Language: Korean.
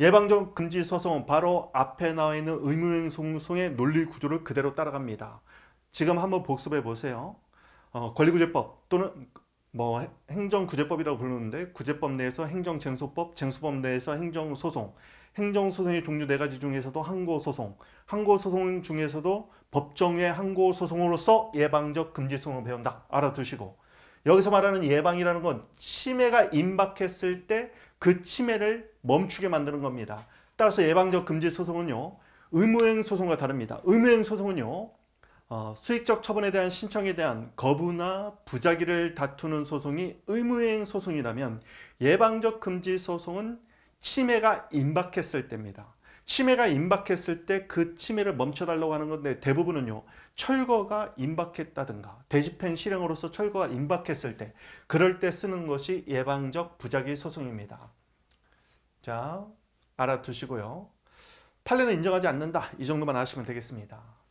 예방적 금지 소송은 바로 앞에 나와 있는 의무행 소송의 논리 구조를 그대로 따라갑니다. 지금 한번 복습해 보세요. 어, 권리구제법 또는 뭐 행정구제법이라고 부르는데 구제법 내에서 행정쟁소법, 쟁소법 내에서 행정소송, 행정소송의 종류 네 가지 중에서도 항고소송, 항고소송 중에서도 법정의 항고소송으로서 예방적 금지소송을 배운다. 알아두시고 여기서 말하는 예방이라는 건 치매가 임박했을 때 그 치매를 멈추게 만드는 겁니다. 따라서 예방적 금지 소송은요. 의무행 소송과 다릅니다. 의무행 소송은요. 어, 수익적 처분에 대한 신청에 대한 거부나 부작위를 다투는 소송이 의무행 소송이라면 예방적 금지 소송은 치매가 임박했을 때입니다. 치매가 임박했을 때 그 치매를 멈춰달라고 하는 건데 대부분은요. 철거가 임박했다든가 대집행 실행으로서 철거가 임박했을 때 그럴 때 쓰는 것이 예방적 부작위 소송입니다. 자 알아두시고요. 판례는 인정하지 않는다. 이 정도만 아시면 되겠습니다.